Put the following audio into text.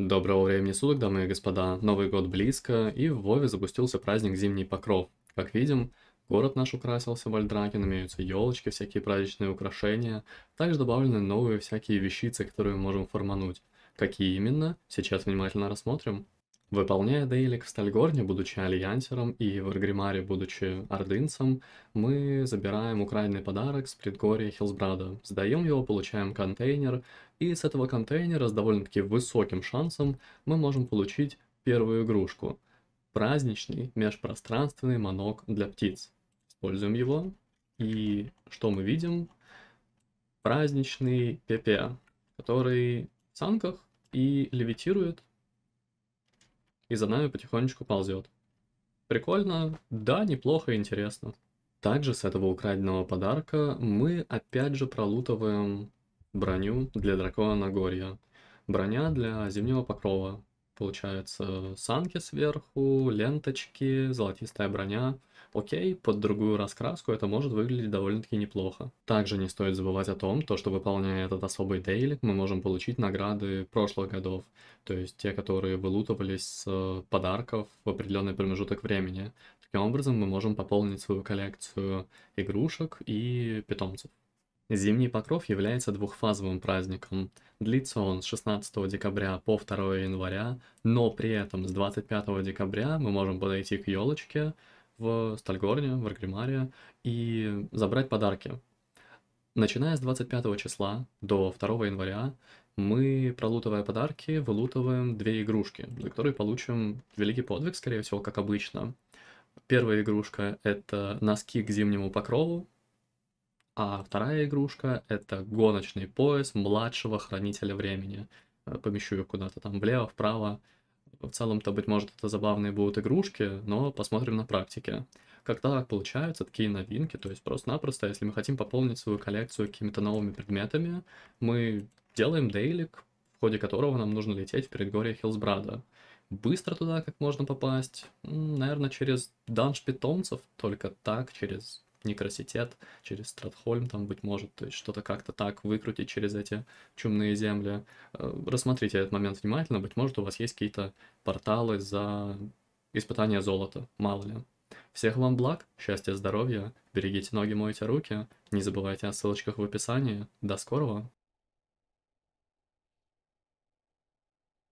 Доброго времени суток, дамы и господа. Новый год близко, и в Вове запустился праздник Зимний Покров. Как видим, город наш украсился вальдракин, имеются елочки, всякие праздничные украшения. Также добавлены новые всякие вещицы, которые мы можем формануть. Какие именно, сейчас внимательно рассмотрим. Выполняя дейлик в Стальгорне, будучи альянсером, и в Эргримаре, будучи ордынцем, мы забираем украденный подарок с предгорья Хилсбрада, сдаем его, получаем контейнер, и с этого контейнера с довольно-таки высоким шансом мы можем получить первую игрушку – праздничный межпространственный манок для птиц. Используем его, и что мы видим? Праздничный пепе, который в санках и левитирует – и за нами потихонечку ползет. Прикольно, да, неплохо, и интересно. Также с этого украденного подарка мы опять же пролутываем броню для дракона Нагорья. Броня для зимнего покрова. Получается санки сверху, ленточки, золотистая броня – Окей, под другую раскраску это может выглядеть довольно-таки неплохо. Также не стоит забывать о том, то, что выполняя этот особый дейлик мы можем получить награды прошлых годов, то есть те, которые вылутывались с э, подарков в определенный промежуток времени. Таким образом, мы можем пополнить свою коллекцию игрушек и питомцев. Зимний покров является двухфазовым праздником. Длится он с 16 декабря по 2 января, но при этом с 25 декабря мы можем подойти к елочке, в Стальгорне, в Аргримаре и забрать подарки. Начиная с 25 числа до 2 января мы, пролутывая подарки, вылутываем две игрушки, за которые получим великий подвиг, скорее всего, как обычно. Первая игрушка — это носки к зимнему покрову, а вторая игрушка — это гоночный пояс младшего хранителя времени. Помещу ее куда-то там влево, вправо — в целом-то, быть может, это забавные будут игрушки, но посмотрим на практике. Когда получаются такие новинки, то есть просто-напросто, если мы хотим пополнить свою коллекцию какими-то новыми предметами, мы делаем дейлик, в ходе которого нам нужно лететь в предгорье Хилсбрада. Быстро туда как можно попасть? Наверное, через данж питомцев, только так, через некраситет, через Стратхольм, там, быть может, то есть что-то как-то так выкрутить через эти чумные земли. Э, рассмотрите этот момент внимательно, быть может, у вас есть какие-то порталы за испытание золота, мало ли. Всех вам благ, счастья, здоровья, берегите ноги, мойте руки, не забывайте о ссылочках в описании. До скорого!